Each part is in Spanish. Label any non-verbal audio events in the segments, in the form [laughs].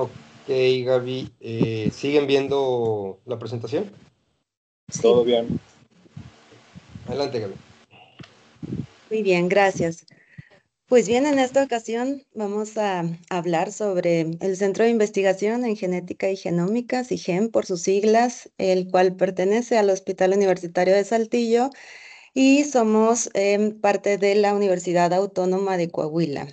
Ok, Gaby, eh, ¿siguen viendo la presentación? Todo bien. Adelante, Gaby. Muy bien, gracias. Pues bien, en esta ocasión vamos a hablar sobre el Centro de Investigación en Genética y Genómica, CIGEN por sus siglas, el cual pertenece al Hospital Universitario de Saltillo y somos eh, parte de la Universidad Autónoma de Coahuila.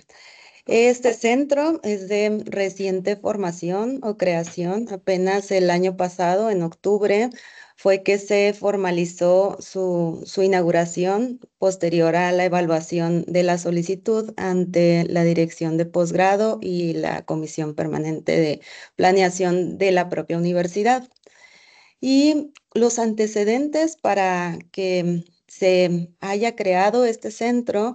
Este centro es de reciente formación o creación. Apenas el año pasado, en octubre, fue que se formalizó su, inauguración posterior a la evaluación de la solicitud ante la Dirección de Posgrado y la Comisión Permanente de Planeación de la propia universidad. Y los antecedentes para que se haya creado este centro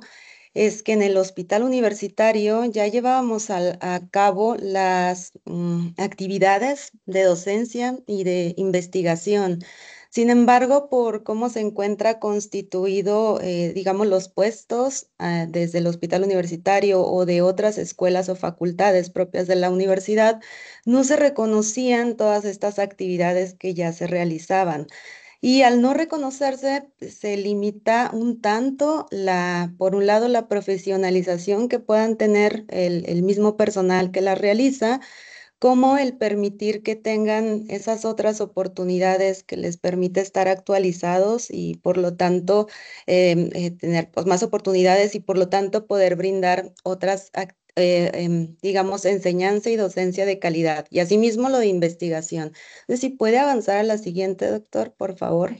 es que en el hospital universitario ya llevábamos a cabo las mm, actividades de docencia y de investigación. Sin embargo, por cómo se encuentra constituido, eh, digamos, los puestos ah, desde el hospital universitario o de otras escuelas o facultades propias de la universidad, no se reconocían todas estas actividades que ya se realizaban. Y al no reconocerse, se limita un tanto, la, por un lado, la profesionalización que puedan tener el, mismo personal que la realiza, como el permitir que tengan esas otras oportunidades que les permite estar actualizados y por lo tanto em, eh, tener pues, más oportunidades y por lo tanto poder brindar otras actividades eh, em, digamos, enseñanza y docencia de calidad y asimismo lo de investigación. si puede avanzar a la siguiente, doctor, por favor.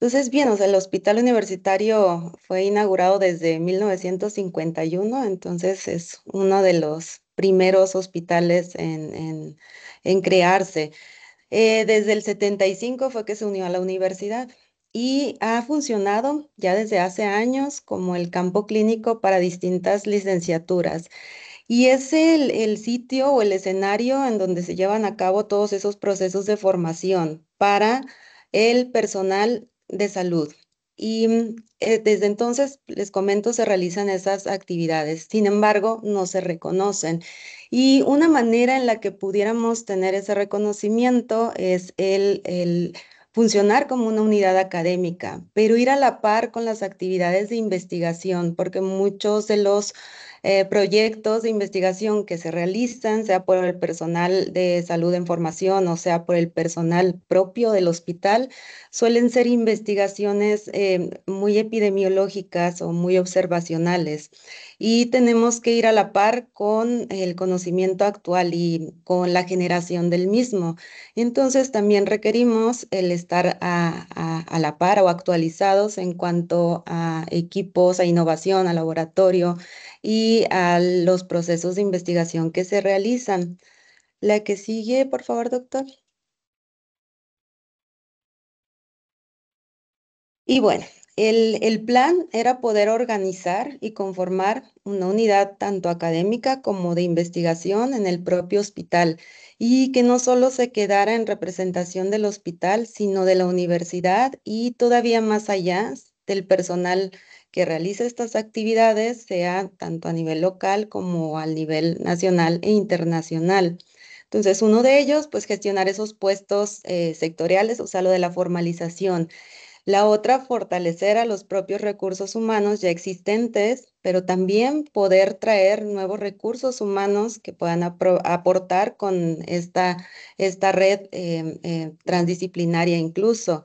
Entonces, bien, o sea, el hospital universitario fue inaugurado desde 1951, entonces es uno de los primeros hospitales en, crearse. Eh, desde el 75 fue que se unió a la universidad y ha funcionado ya desde hace años como el campo clínico para distintas licenciaturas. Y es el, sitio o el escenario en donde se llevan a cabo todos esos procesos de formación para el personal de salud. Y mm, eh, desde entonces, les comento, se realizan esas actividades. Sin embargo, no se reconocen. Y una manera en la que pudiéramos tener ese reconocimiento es el, el funcionar como una unidad académica, pero ir a la par con las actividades de investigación, porque muchos de los eh, proyectos de investigación que se realizan, sea por el personal de salud en formación o sea por el personal propio del hospital, suelen ser investigaciones eh, muy epidemiológicas o muy observacionales. Y tenemos que ir a la par con el conocimiento actual y con la generación del mismo. Entonces también requerimos el estar a la par o actualizados en cuanto a equipos, a innovación, a laboratorio, y a los procesos de investigación que se realizan. La que sigue, por favor, doctor. Y bueno, el, plan era poder organizar y conformar una unidad tanto académica como de investigación en el propio hospital y que no solo se quedara en representación del hospital, sino de la universidad y todavía más allá del personal que realiza estas actividades sea tanto a nivel local como a nivel nacional e internacional. Entonces, uno de ellos, pues gestionar esos puestos eh, sectoriales, o sea, lo de la formalización. La otra, fortalecer a los propios recursos humanos ya existentes, pero también poder traer nuevos recursos humanos que puedan aportar con esta, esta red em, eh, transdisciplinaria incluso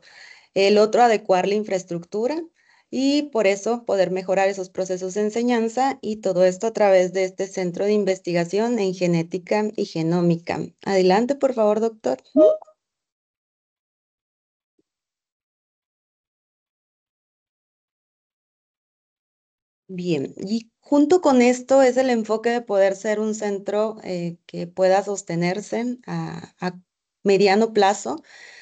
el otro adecuar la infraestructura y por eso poder mejorar esos procesos de enseñanza y todo esto a través de este centro de investigación en genética y genómica. Adelante, por favor, doctor. Bien, y junto con esto es el enfoque de poder ser un centro eh, que pueda sostenerse a, a mediano plazo,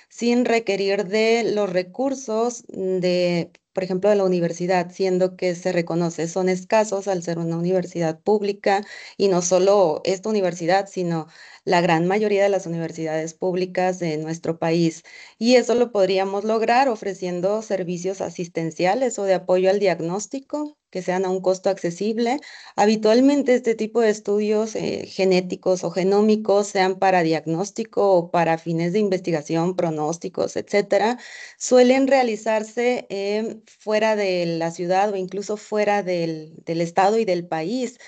sin requerir de los recursos de, por ejemplo, de la universidad, siendo que se reconoce son escasos al ser una universidad pública y no solo esta universidad, sino la gran mayoría de las universidades públicas de nuestro país. Y eso lo podríamos lograr ofreciendo servicios asistenciales o de apoyo al diagnóstico que sean a un costo accesible. Habitualmente este tipo de estudios eh, genéticos o genómicos, sean para diagnóstico o para fines de investigación, pronósticos, etcétera, suelen realizarse eh, fuera de la ciudad o incluso fuera del estado y del país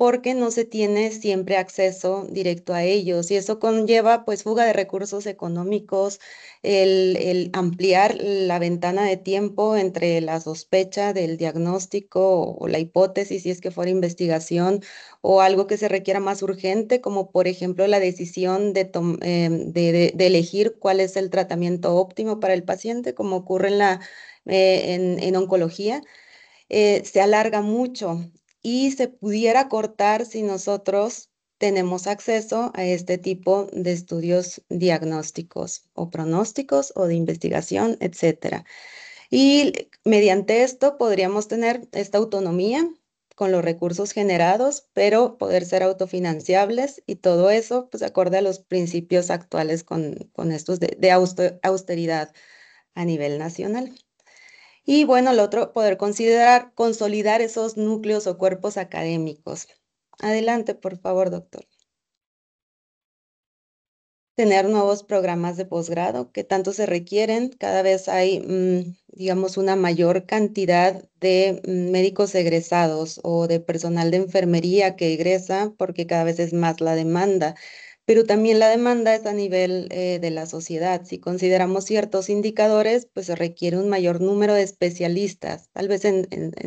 porque no se tiene siempre acceso directo a ellos y eso conlleva pues fuga de recursos económicos, el, ampliar la ventana de tiempo entre la sospecha del diagnóstico o la hipótesis si es que fuera investigación o algo que se requiera más urgente como por ejemplo la decisión de, em, elegir cuál es el tratamiento óptimo para el paciente como ocurre en, la, eh, en, oncología. Eh, se alarga mucho y se pudiera cortar si nosotros tenemos acceso a este tipo de estudios diagnósticos o pronósticos o de investigación, etcétera. Y mediante esto podríamos tener esta autonomía con los recursos generados, pero poder ser autofinanciables y todo eso, pues acorde a los principios actuales con, estos de austeridad a nivel nacional. Y bueno, el otro, poder considerar consolidar esos núcleos o cuerpos académicos. Adelante, por favor, doctor. Tener nuevos programas de posgrado que tanto se requieren. Cada vez hay, mm, digamos, una mayor cantidad de mm, médicos egresados o de personal de enfermería que egresa porque cada vez es más la demanda pero también la demanda es a nivel eh, de la sociedad. Si consideramos ciertos indicadores, pues se requiere un mayor número de especialistas, tal vez en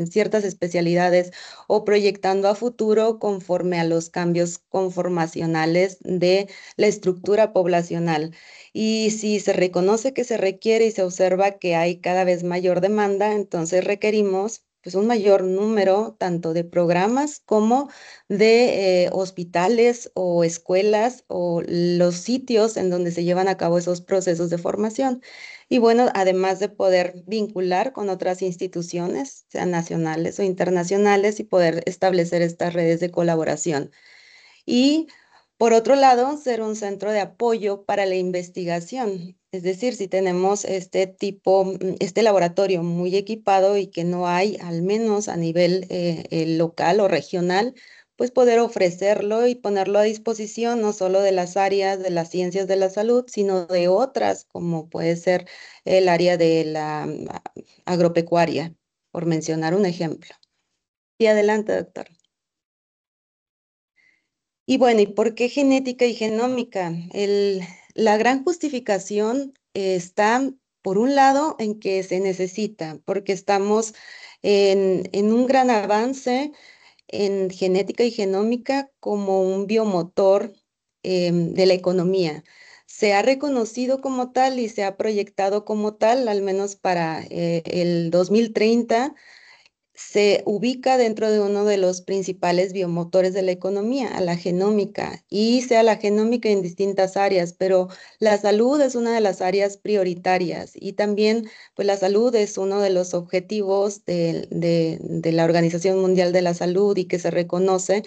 ciertas especialidades o proyectando a futuro conforme a los cambios conformacionales de la estructura poblacional. Y si se reconoce que se requiere y se observa que hay cada vez mayor demanda, entonces requerimos pues un mayor número tanto de programas como de eh, hospitales o escuelas o los sitios en donde se llevan a cabo esos procesos de formación. Y bueno, además de poder vincular con otras instituciones, sean nacionales o internacionales, y poder establecer estas redes de colaboración. Y por otro lado, ser un centro de apoyo para la investigación, es decir, si tenemos este tipo, mm, este laboratorio muy equipado y que no hay, al menos a nivel eh, eh, local o regional, pues poder ofrecerlo y ponerlo a disposición no solo de las áreas de las ciencias de la salud, sino de otras, como puede ser el área de la mm, agropecuaria, por mencionar un ejemplo. Y adelante, doctor. Y bueno, ¿y por qué genética y genómica? El la gran justificación está, por un lado, en que se necesita, porque estamos en, un gran avance en genética y genómica como un biomotor em, de la economía. Se ha reconocido como tal y se ha proyectado como tal, al menos para eh, el 2030 se ubica dentro de uno de los principales biomotores de la economía, a la genómica, y sea la genómica en distintas áreas, pero la salud es una de las áreas prioritarias y también pues la salud es uno de los objetivos de, de, la Organización Mundial de la Salud y que se reconoce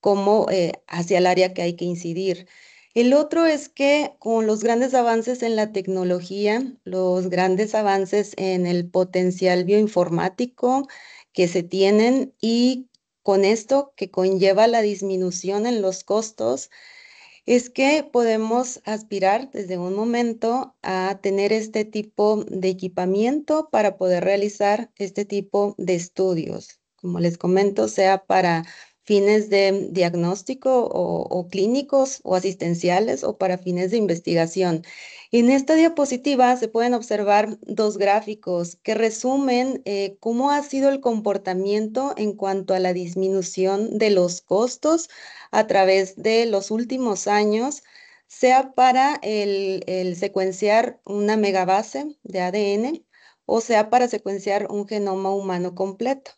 como eh, hacia el área que hay que incidir. El otro es que con los grandes avances en la tecnología, los grandes avances en el potencial bioinformático, que se tienen y con esto que conlleva la disminución en los costos, es que podemos aspirar desde un momento a tener este tipo de equipamiento para poder realizar este tipo de estudios. Como les comento, sea para fines de diagnóstico o, clínicos o asistenciales o para fines de investigación. En esta diapositiva se pueden observar dos gráficos que resumen eh, cómo ha sido el comportamiento en cuanto a la disminución de los costos a través de los últimos años, sea para el, el secuenciar una megabase de ADN o sea para secuenciar un genoma humano completo.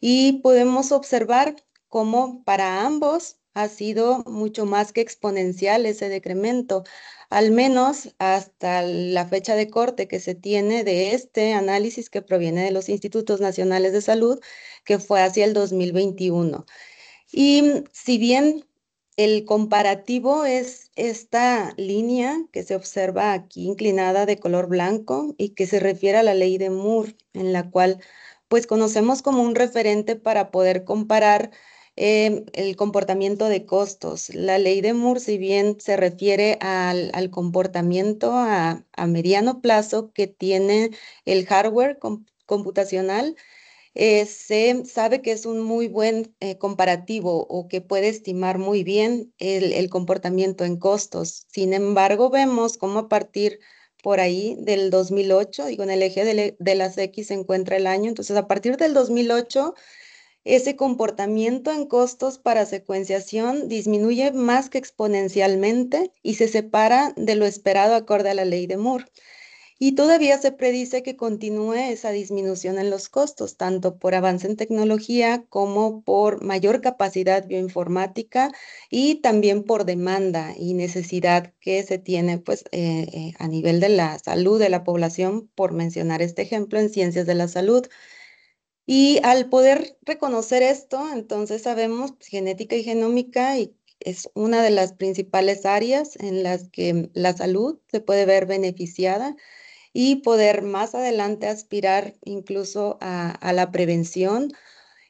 Y podemos observar cómo para ambos ha sido mucho más que exponencial ese decremento, al menos hasta la fecha de corte que se tiene de este análisis que proviene de los Institutos Nacionales de Salud, que fue hacia el 2021. Y si bien el comparativo es esta línea que se observa aquí inclinada de color blanco y que se refiere a la ley de Moore, en la cual pues conocemos como un referente para poder comparar Em, el comportamiento de costos. La ley de Moore, si bien se refiere al, comportamiento a, mediano plazo que tiene el hardware computacional, eh, se sabe que es un muy buen eh, comparativo o que puede estimar muy bien el, comportamiento en costos. Sin embargo, vemos cómo a partir por ahí del 2008, digo, en el eje de, de las X se encuentra el año, entonces a partir del 2008 ese comportamiento en costos para secuenciación disminuye más que exponencialmente y se separa de lo esperado acorde a la ley de Moore. Y todavía se predice que continúe esa disminución en los costos, tanto por avance en tecnología como por mayor capacidad bioinformática y también por demanda y necesidad que se tiene pues, eh, eh, a nivel de la salud de la población, por mencionar este ejemplo en ciencias de la salud. Y al poder reconocer esto, entonces sabemos genética y genómica y es una de las principales áreas en las que la salud se puede ver beneficiada y poder más adelante aspirar incluso a la prevención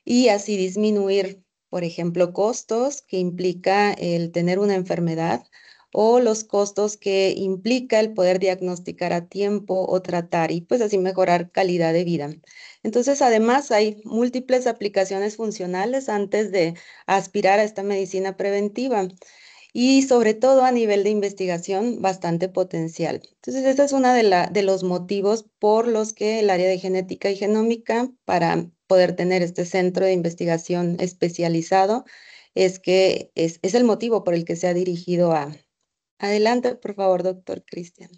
y así disminuir, por ejemplo, costos que implica el tener una enfermedad o los costos que implica el poder diagnosticar a tiempo o tratar y pues así mejorar calidad de vida. Entonces, además, hay múltiples aplicaciones funcionales antes de aspirar a esta medicina preventiva y sobre todo a nivel de investigación bastante potencial. Entonces, este es uno de, de los motivos por los que el área de genética y genómica, para poder tener este centro de investigación especializado, es que es el motivo por el que se ha dirigido a, Adelante, por favor, doctor Cristian.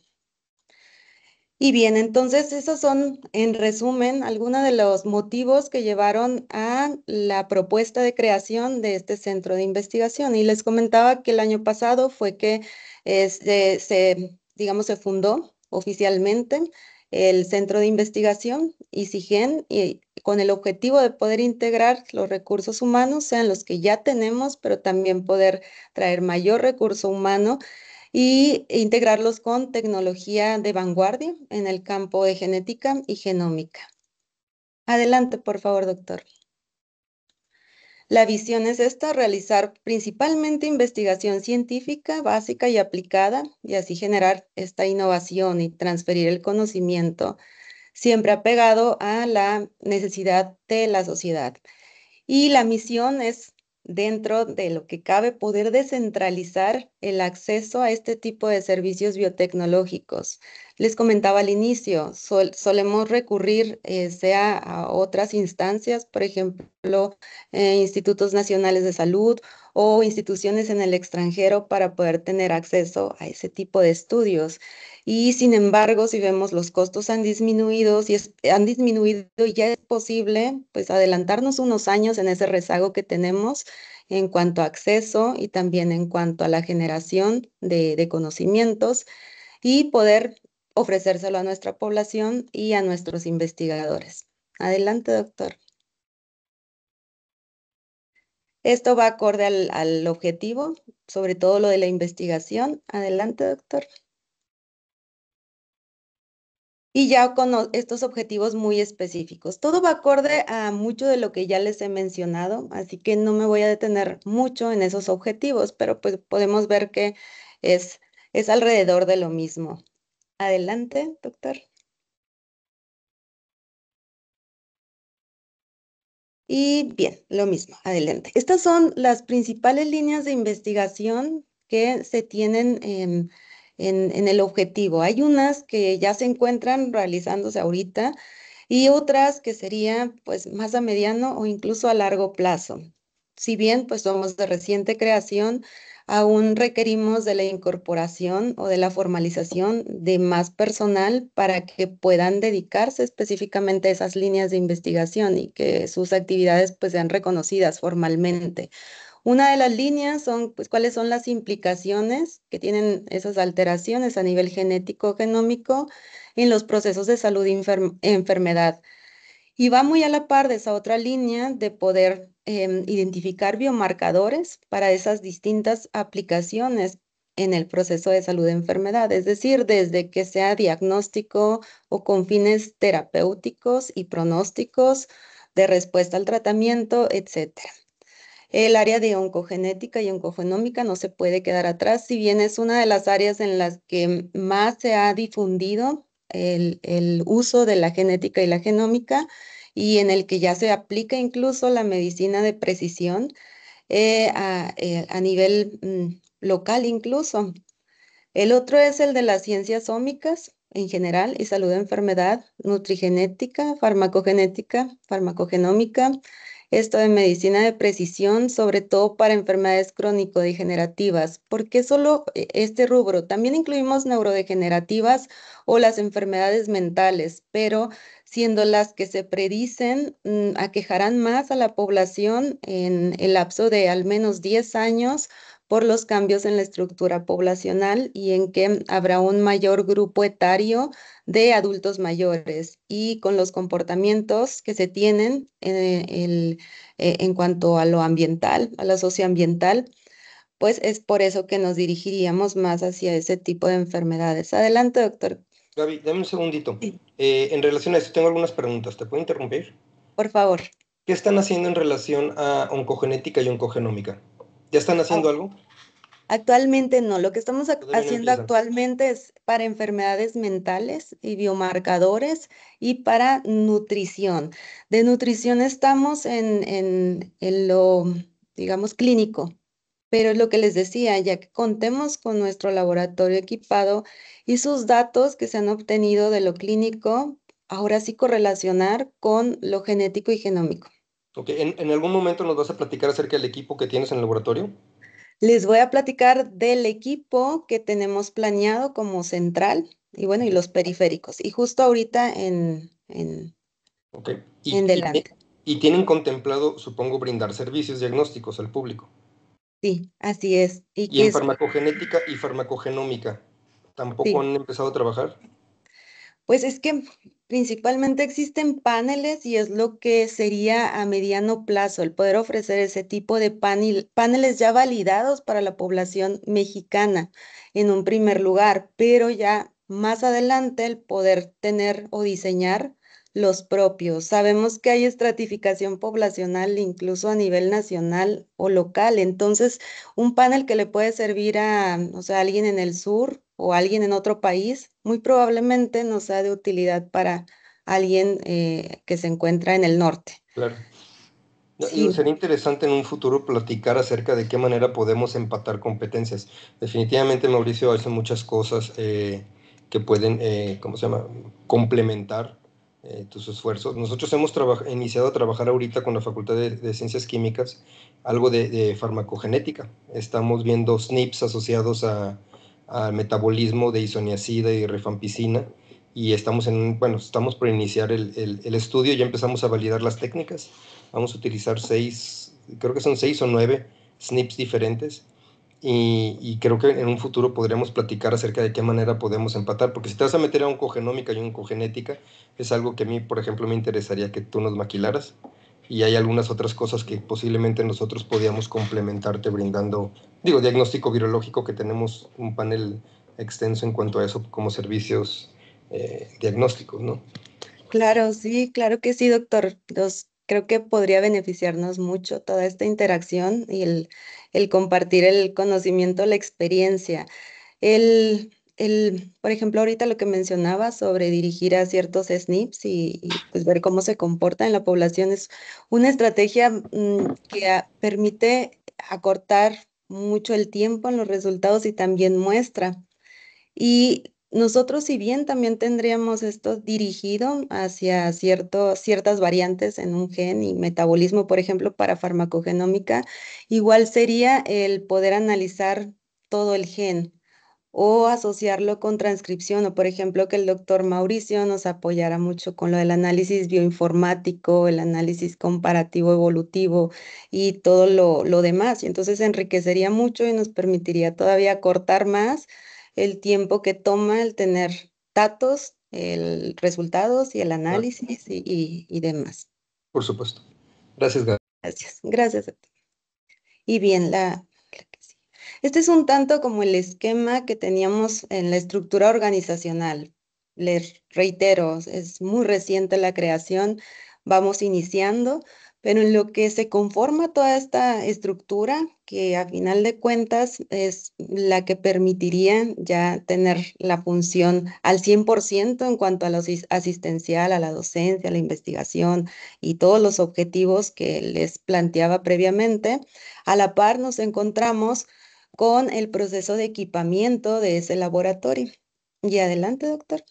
Y bien, entonces esos son, en resumen, algunos de los motivos que llevaron a la propuesta de creación de este centro de investigación. Y les comentaba que el año pasado fue que este, se, digamos, se fundó oficialmente el centro de investigación ICIGEN y con el objetivo de poder integrar los recursos humanos, sean los que ya tenemos, pero también poder traer mayor recurso humano y integrarlos con tecnología de vanguardia en el campo de genética y genómica. Adelante, por favor, doctor. La visión es esta, realizar principalmente investigación científica básica y aplicada y así generar esta innovación y transferir el conocimiento, siempre apegado a la necesidad de la sociedad. Y la misión es dentro de lo que cabe, poder descentralizar el acceso a este tipo de servicios biotecnológicos. Les comentaba al inicio, solemos recurrir eh, sea a otras instancias, por ejemplo, eh, institutos nacionales de salud o instituciones en el extranjero para poder tener acceso a ese tipo de estudios y sin embargo, si vemos los costos han disminuido, si han disminuido ya es posible, pues adelantarnos unos años en ese rezago que tenemos en cuanto a acceso y también en cuanto a la generación de, conocimientos y poder ofrecérselo a nuestra población y a nuestros investigadores. Adelante, doctor. Esto va acorde al, objetivo, sobre todo lo de la investigación. Adelante, doctor y ya con estos objetivos muy específicos. Todo va acorde a mucho de lo que ya les he mencionado, así que no me voy a detener mucho en esos objetivos, pero pues podemos ver que es, es alrededor de lo mismo. Adelante, doctor. Y bien, lo mismo, adelante. Estas son las principales líneas de investigación que se tienen en en, el objetivo. Hay unas que ya se encuentran realizándose ahorita y otras que serían pues más a mediano o incluso a largo plazo. Si bien pues somos de reciente creación, aún requerimos de la incorporación o de la formalización de más personal para que puedan dedicarse específicamente a esas líneas de investigación y que sus actividades pues sean reconocidas formalmente. Una de las líneas son pues, cuáles son las implicaciones que tienen esas alteraciones a nivel genético genómico en los procesos de salud y enfermedad. Y va muy a la par de esa otra línea de poder em, identificar biomarcadores para esas distintas aplicaciones en el proceso de salud de enfermedad, es decir, desde que sea diagnóstico o con fines terapéuticos y pronósticos de respuesta al tratamiento, etcétera. El área de oncogenética y oncogenómica no se puede quedar atrás, si bien es una de las áreas en las que más se ha difundido el, uso de la genética y la genómica y en el que ya se aplica incluso la medicina de precisión eh, eh, a, nivel mm, local incluso. El otro es el de las ciencias ómicas en general y salud de enfermedad, nutrigenética, farmacogenética, farmacogenómica, esto de medicina de precisión, sobre todo para enfermedades crónico-degenerativas. porque solo eh, este rubro? También incluimos neurodegenerativas o las enfermedades mentales, pero siendo las que se predicen mm, aquejarán más a la población en el lapso de al menos 10 años por los cambios en la estructura poblacional y en que habrá un mayor grupo etario de adultos mayores y con los comportamientos que se tienen en, eh, el, eh, en cuanto a lo ambiental, a lo socioambiental, pues es por eso que nos dirigiríamos más hacia ese tipo de enfermedades. Adelante, doctor. Gaby, dame un segundito. Eh, en relación a eso, tengo algunas preguntas. ¿Te puedo interrumpir? Por favor. ¿Qué están haciendo en relación a oncogenética y oncogenómica? ¿Ya están haciendo ah. algo? Actualmente no, lo que estamos haciendo actualmente es para enfermedades mentales y biomarcadores y para nutrición. De nutrición estamos en, lo, digamos, clínico, pero es lo que les decía, ya que contemos con nuestro laboratorio equipado y sus datos que se han obtenido de lo clínico, ahora sí correlacionar con lo genético y genómico. Ok, ¿En, algún momento nos vas a platicar acerca del equipo que tienes en el laboratorio? Les voy a platicar del equipo que tenemos planeado como central y bueno, y los periféricos. Y justo ahorita en, en, y, delante. Y, tienen contemplado, supongo, brindar servicios diagnósticos al público. Sí, así es. ¿Y, en farmacogenética y farmacogenómica? ¿Tampoco han empezado a trabajar? Pues es que Principalmente existen paneles y es lo que sería a mediano plazo el poder ofrecer ese tipo de paneles ya validados para la población mexicana en un primer lugar, pero ya más adelante el poder tener o diseñar los propios. Sabemos que hay estratificación poblacional incluso a nivel nacional o local. Entonces, un panel que le puede servir a, sea, alguien en el sur o alguien en otro país, muy probablemente no sea de utilidad para alguien eh, que se encuentra en el norte. Claro. Sería interesante en un futuro platicar acerca de qué manera podemos empatar competencias. Definitivamente Mauricio hay muchas cosas eh, que pueden, eh, ¿cómo se llama?, complementar eh, tus esfuerzos. Nosotros hemos iniciado a trabajar ahorita con la Facultad de, Ciencias Químicas algo de, farmacogenética. Estamos viendo SNPs asociados al metabolismo de isoniacida y rifampicina y estamos en, bueno, estamos por iniciar el, el, el, estudio, ya empezamos a validar las técnicas. Vamos a utilizar seis, creo que son seis o nueve SNPs diferentes y, creo que en un futuro podríamos platicar acerca de qué manera podemos empatar, porque si te vas a meter a oncogenómica y oncogenética, es algo que a mí, por ejemplo, me interesaría que tú nos maquilaras, y hay algunas otras cosas que posiblemente nosotros podíamos complementarte brindando, digo, diagnóstico virológico, que tenemos un panel extenso en cuanto a eso como servicios eh, diagnósticos, ¿no? Claro, sí, claro que sí, doctor. Los creo que podría beneficiarnos mucho toda esta interacción y el, el compartir el conocimiento, la experiencia. El, el, por ejemplo, ahorita lo que mencionaba sobre dirigir a ciertos SNPs y, pues ver cómo se comporta en la población es una estrategia mm, que permite acortar mucho el tiempo en los resultados y también muestra. Y nosotros si bien también tendríamos esto dirigido hacia ciertas variantes en un gen y metabolismo, por ejemplo, para farmacogenómica, igual sería el poder analizar todo el gen o asociarlo con transcripción, o por ejemplo que el doctor Mauricio nos apoyara mucho con lo del análisis bioinformático, el análisis comparativo evolutivo y todo lo, lo demás. Y entonces enriquecería mucho y nos permitiría todavía cortar más el tiempo que toma el tener datos, el resultados y el análisis y, demás. Por supuesto. Gracias, Gabriel. Gracias, gracias a ti. Y bien, la, este es un tanto como el esquema que teníamos en la estructura organizacional. Les reitero, es muy reciente la creación, vamos iniciando, pero en lo que se conforma toda esta estructura, que a final de cuentas es la que permitiría ya tener la función al 100% en cuanto a la asistencial, a la docencia, a la investigación y todos los objetivos que les planteaba previamente, a la par nos encontramos con el proceso de equipamiento de ese laboratorio. Y adelante, doctor.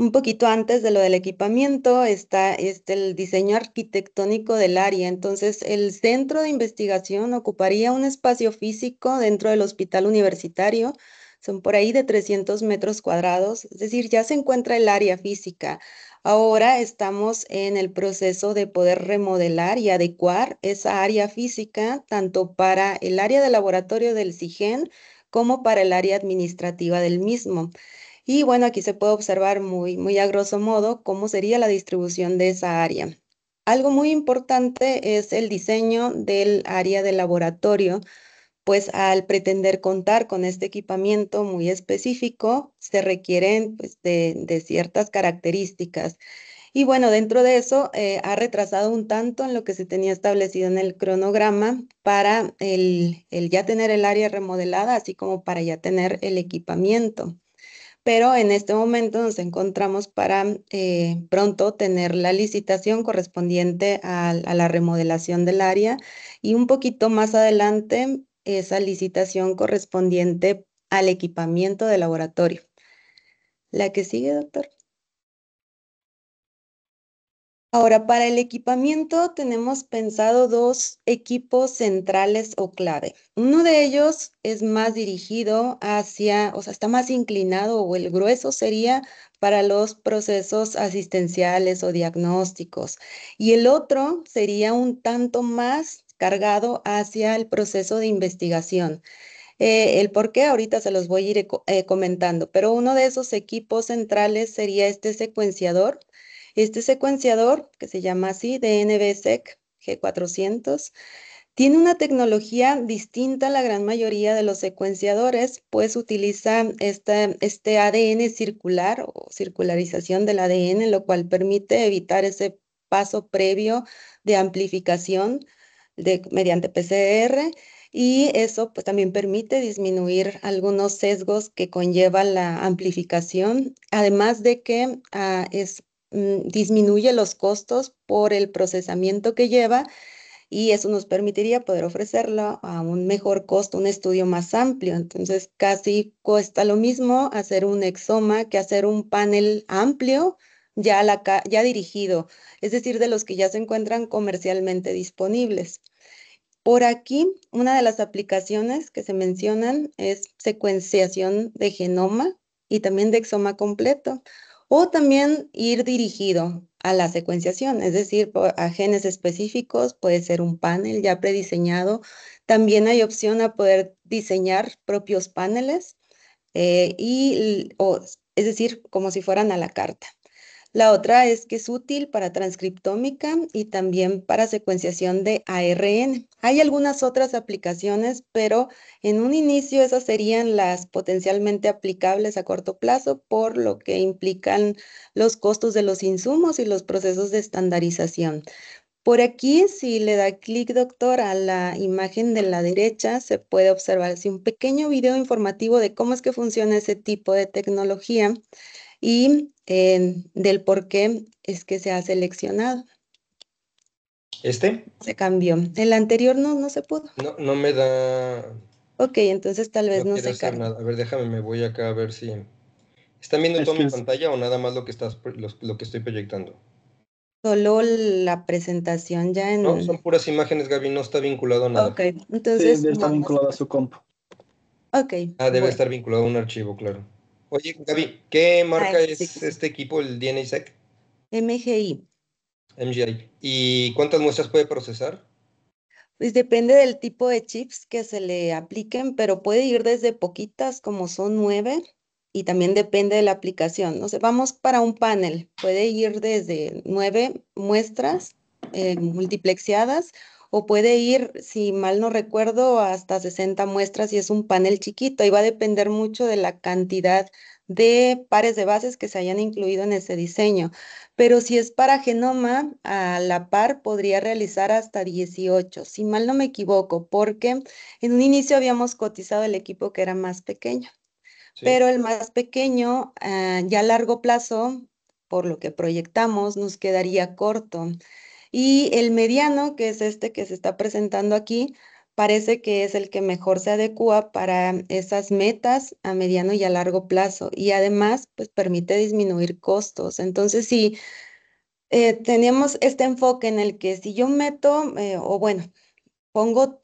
un poquito antes de lo del equipamiento está, este el diseño arquitectónico del área. Entonces, el centro de investigación ocuparía un espacio físico dentro del hospital universitario. Son por ahí de 300 metros cuadrados, es decir, ya se encuentra el área física. Ahora estamos en el proceso de poder remodelar y adecuar esa área física tanto para el área de laboratorio del SIGEN como para el área administrativa del mismo. Y bueno, aquí se puede observar muy, muy a grosso modo cómo sería la distribución de esa área. Algo muy importante es el diseño del área de laboratorio, pues al pretender contar con este equipamiento muy específico, se requieren pues, de, ciertas características. Y bueno, dentro de eso eh, ha retrasado un tanto en lo que se tenía establecido en el cronograma para el, ya tener el área remodelada, así como para ya tener el equipamiento pero en este momento nos encontramos para eh, pronto tener la licitación correspondiente a la remodelación del área y un poquito más adelante esa licitación correspondiente al equipamiento de laboratorio. La que sigue, doctor. Ahora, para el equipamiento tenemos pensado dos equipos centrales o clave. Uno de ellos es más dirigido hacia, o sea, está más inclinado o el grueso sería para los procesos asistenciales o diagnósticos. Y el otro sería un tanto más cargado hacia el proceso de investigación. Eh, el por qué ahorita se los voy a ir eh, comentando, pero uno de esos equipos centrales sería este secuenciador este secuenciador, que se llama así, DNBSEC G400, tiene una tecnología distinta a la gran mayoría de los secuenciadores, pues utiliza este, ADN circular o circularización del ADN, lo cual permite evitar ese paso previo de amplificación de, mediante PCR y eso pues, también permite disminuir algunos sesgos que conlleva la amplificación, además de que ah, es Mm, disminuye los costos por el procesamiento que lleva y eso nos permitiría poder ofrecerlo a un mejor costo, un estudio más amplio. Entonces, casi cuesta lo mismo hacer un exoma que hacer un panel amplio ya, ya dirigido, es decir, de los que ya se encuentran comercialmente disponibles. Por aquí, una de las aplicaciones que se mencionan es secuenciación de genoma y también de exoma completo o también ir dirigido a la secuenciación, es decir, a genes específicos, puede ser un panel ya prediseñado. También hay opción a poder diseñar propios paneles, eh, y, o, es decir, como si fueran a la carta. La otra es que es útil para transcriptómica y también para secuenciación de ARN. Hay algunas otras aplicaciones, pero en un inicio esas serían las potencialmente aplicables a corto plazo por lo que implican los costos de los insumos y los procesos de estandarización. Por aquí, si le da clic, doctor, a la imagen de la derecha, se puede observar un pequeño video informativo de cómo es que funciona ese tipo de tecnología y eh, del por qué es que se ha seleccionado. ¿Este? Se cambió. El anterior no, no se pudo. No, no me da... Ok, entonces tal vez no, se cambie. A ver, déjame, me voy acá a ver si... ¿Están viendo toda mi pantalla o nada más lo que, estás, lo, que estoy proyectando? Solo la presentación ya en... No, son puras imágenes, Gaby, no está vinculado a nada. Ok, entonces... está vinculado a su compu. Ok. Ah, debe estar vinculado a un archivo, claro. Oye, Gaby, ¿qué marca es este equipo, el DNA-SEC? MGI. MGI. ¿Y cuántas muestras puede procesar? Pues depende del tipo de chips que se le apliquen, pero puede ir desde poquitas, como son nueve, y también depende de la aplicación. No vamos para un panel, puede ir desde nueve muestras eh, multiplexeadas. multiplexiadas o puede ir, si mal no recuerdo, hasta 60 muestras y es un panel chiquito y va a depender mucho de la cantidad de pares de bases que se hayan incluido en ese diseño. Pero si es para genoma, a la par podría realizar hasta 18, si mal no me equivoco, porque en un inicio habíamos cotizado el equipo que era más pequeño. Pero el más pequeño, eh, ya a largo plazo, por lo que proyectamos, nos quedaría corto. Y el mediano, que es este que se está presentando aquí, parece que es el que mejor se adecua para esas metas a mediano y a largo plazo. Y además, pues permite disminuir costos. Entonces, si eh, tenemos este enfoque en el que si yo meto, eh, o bueno, pongo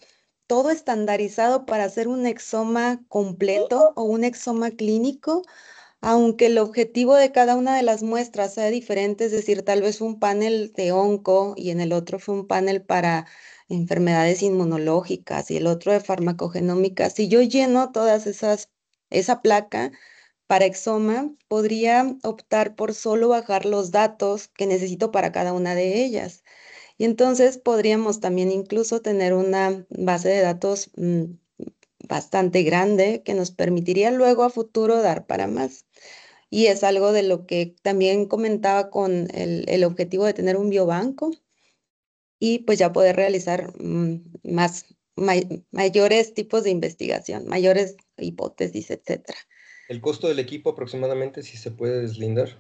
todo estandarizado para hacer un exoma completo o un exoma clínico, aunque el objetivo de cada una de las muestras sea diferente, es decir, tal vez un panel de onco y en el otro fue un panel para enfermedades inmunológicas y el otro de farmacogenómica. si yo lleno todas esas, esa placa para Exoma, podría optar por solo bajar los datos que necesito para cada una de ellas. Y entonces podríamos también incluso tener una base de datos mm, bastante grande que nos permitiría luego a futuro dar para más y es algo de lo que también comentaba con el, objetivo de tener un biobanco y pues ya poder realizar mm, más, mayores tipos de investigación, mayores hipótesis, etc. ¿El costo del equipo aproximadamente si se puede deslindar?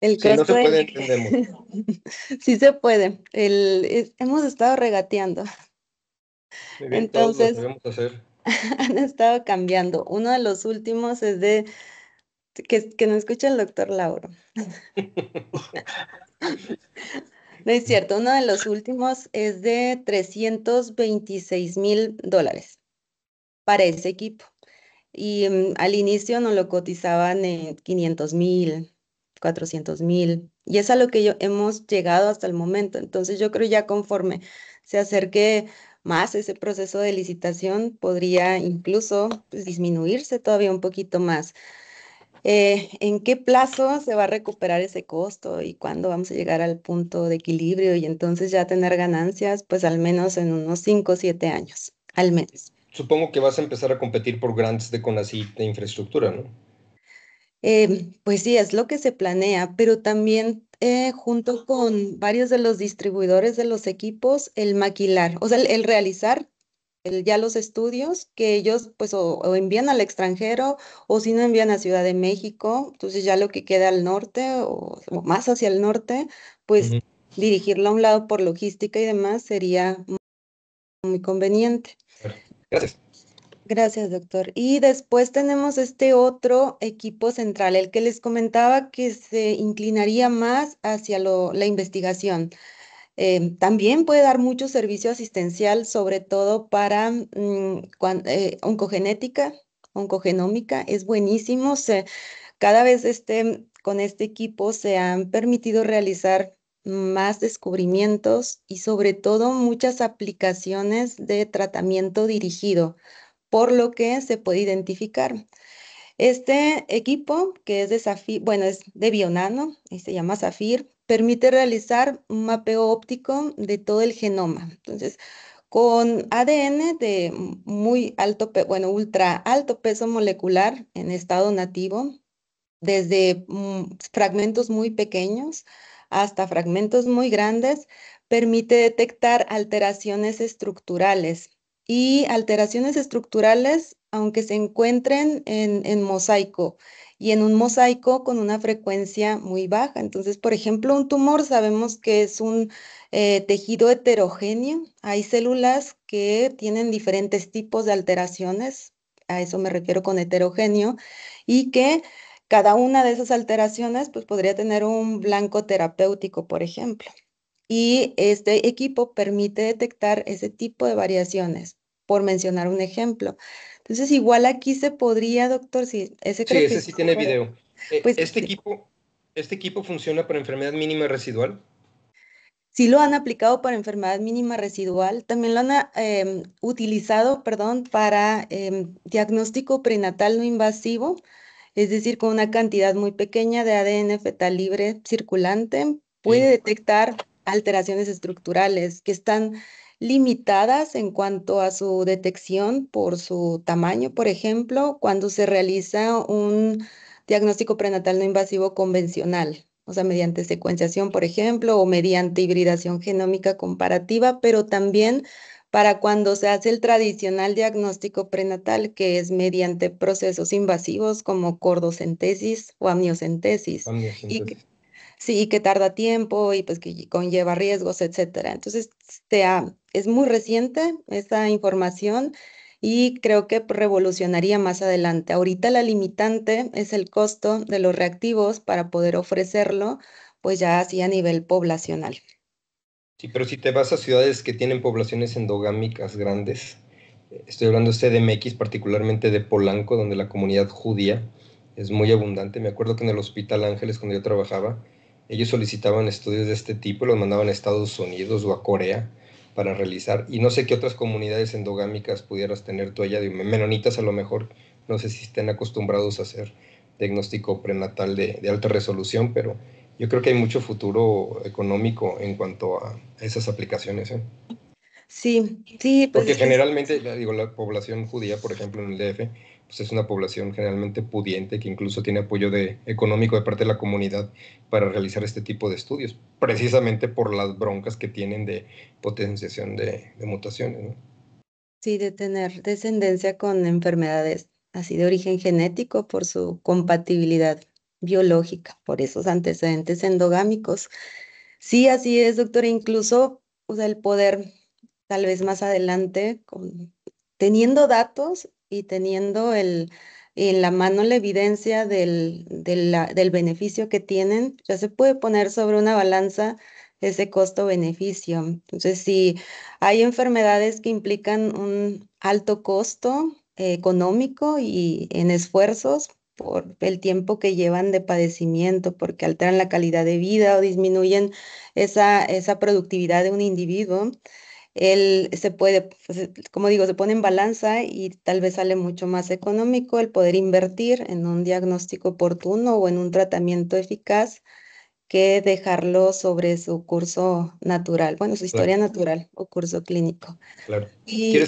El si no se puede, entendemos. [laughs] sí se puede. El, hemos estado regateando. Entonces, [laughs] han estado cambiando. Uno de los últimos es de que, no escucha el doctor Lauro. no es cierto, uno de los últimos es de 326 mil dólares para ese equipo. Y mm, al inicio no lo cotizaban en 500 mil, 400 mil. Y es a lo que yo, hemos llegado hasta el momento. Entonces yo creo ya conforme se acerque más ese proceso de licitación, podría incluso pues, disminuirse todavía un poquito más eh, en qué plazo se va a recuperar ese costo y cuándo vamos a llegar al punto de equilibrio y entonces ya tener ganancias, pues al menos en unos 5 o 7 años, al menos. Supongo que vas a empezar a competir por grants de CONACYT de infraestructura, ¿no? Em, pues sí, es lo que se planea, pero también eh, junto con varios de los distribuidores de los equipos, el maquilar, o sea, el realizar ya los estudios que ellos pues o, envían al extranjero o si no envían a Ciudad de México, entonces ya lo que queda al norte o, más hacia el norte, pues dirigirlo a un lado por logística y demás sería muy conveniente. Gracias. Gracias, doctor. Y después tenemos este otro equipo central, el que les comentaba que se inclinaría más hacia la investigación. Eh, también puede dar mucho servicio asistencial, sobre todo para mm, eh, oncogenética, oncogenómica, es buenísimo. cada vez este, con este equipo se han permitido realizar más descubrimientos y sobre todo muchas aplicaciones de tratamiento dirigido, por lo que se puede identificar. Este equipo que es de bueno, es de Bionano y se llama Zafir, permite realizar un mapeo óptico de todo el genoma. Entonces, con ADN de muy alto, bueno, ultra alto peso molecular en estado nativo, desde mm, fragmentos muy pequeños hasta fragmentos muy grandes, permite detectar alteraciones estructurales. Y alteraciones estructurales, aunque se encuentren en, en mosaico, y en un mosaico con una frecuencia muy baja. Entonces, por ejemplo, un tumor sabemos que es un eh, tejido heterogéneo. Hay células que tienen diferentes tipos de alteraciones, a eso me refiero con heterogéneo, y que cada una de esas alteraciones pues, podría tener un blanco terapéutico, por ejemplo. Y este equipo permite detectar ese tipo de variaciones, por mencionar un ejemplo. Entonces, igual aquí se podría, doctor, si ese Sí, ese sí tiene video. Eh, pues, este, este, equipo, ¿Este equipo funciona para enfermedad mínima residual? Sí lo han aplicado para enfermedad mínima residual, también lo han ah, em, utilizado, perdón, para em, diagnóstico prenatal no invasivo, es decir, con una cantidad muy pequeña de ADN fetal libre circulante, puede detectar alteraciones estructurales que están limitadas en cuanto a su detección por su tamaño, por ejemplo, cuando se realiza un diagnóstico prenatal no invasivo convencional, o sea, mediante secuenciación, por ejemplo, o mediante hibridación genómica comparativa, pero también para cuando se hace el tradicional diagnóstico prenatal, que es mediante procesos invasivos como cordocentesis o amniocentesis. Y que, sí, que tarda tiempo y pues que conlleva riesgos, etcétera. Entonces, te es muy reciente esta información y creo que revolucionaría más adelante. Ahorita la limitante es el costo de los reactivos para poder ofrecerlo, pues ya así a nivel poblacional. Sí, pero si te vas a ciudades que tienen poblaciones endogámicas grandes, estoy hablando de CDMX, particularmente de Polanco, donde la comunidad judía es muy abundante. Me acuerdo que en el Hospital Ángeles, cuando yo trabajaba, ellos solicitaban estudios de este tipo, y los mandaban a Estados Unidos o a Corea, para realizar. Y no sé qué otras comunidades endogámicas pudieras tener tú allá, de menonitas a lo mejor, no sé si estén acostumbrados a hacer diagnóstico prenatal de, alta resolución, pero yo creo que hay mucho futuro económico en cuanto a esas aplicaciones. ¿eh? Sí, sí. Pues Porque generalmente, digo, la población judía, por ejemplo, en el DF, pues es una población generalmente pudiente que incluso tiene apoyo de, económico de parte de la comunidad para realizar este tipo de estudios, precisamente por las broncas que tienen de potenciación de, mutaciones. Sí, de tener descendencia con enfermedades así de origen genético por su compatibilidad biológica, por esos antecedentes endogámicos. Sí, así es, doctora. Incluso o el poder, tal vez más adelante, con, teniendo datos, y teniendo en la mano la evidencia del, beneficio que tienen, ya se puede poner sobre una balanza ese costo-beneficio. Entonces, si hay enfermedades que implican un alto costo eh, económico y en esfuerzos por el tiempo que llevan de padecimiento, porque alteran la calidad de vida o disminuyen esa, esa productividad de un individuo, él se puede, pues, eh, como digo, se pone en balanza y tal vez sale mucho más económico el poder invertir en un diagnóstico oportuno o en un tratamiento eficaz que dejarlo sobre su curso natural, bueno, su historia natural o curso clínico. Claro. Y,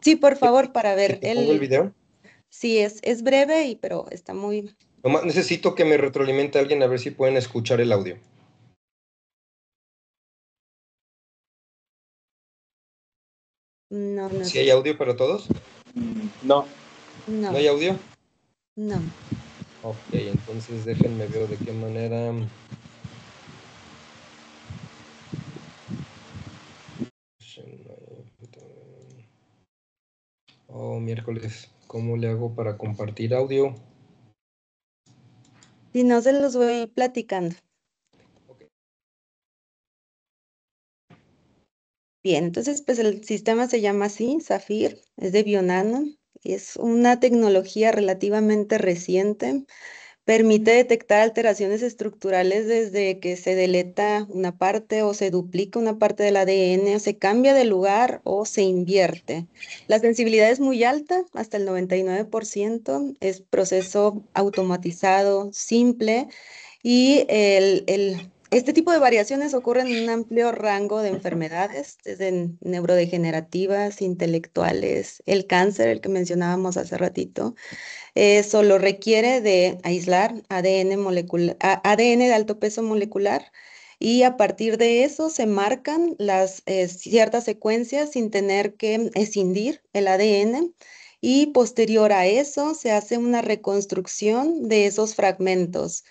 sí, por favor, para ver el, el video. Sí, es, es breve, y, pero está muy... necesito que me retroalimente alguien a ver si pueden escuchar el audio. No, no. hay audio para todos? No. no. ¿No hay audio? No. Ok, entonces déjenme ver de qué manera. Oh, miércoles, ¿cómo le hago para compartir audio? Si no, se los voy platicando. Bien, entonces pues el sistema se llama así, Zafir, es de Bionano, es una tecnología relativamente reciente, permite detectar alteraciones estructurales desde que se deleta una parte o se duplica una parte del ADN o se cambia de lugar o se invierte. La sensibilidad es muy alta, hasta el 99%, es proceso automatizado, simple y el este tipo de variaciones ocurren en un amplio rango de enfermedades, desde neurodegenerativas, intelectuales, el cáncer, el que mencionábamos hace ratito. Eso eh, lo requiere de aislar ADN, de alto peso molecular y a partir de eso se marcan las eh, ciertas secuencias sin tener que escindir el ADN y posterior a eso se hace una reconstrucción de esos fragmentos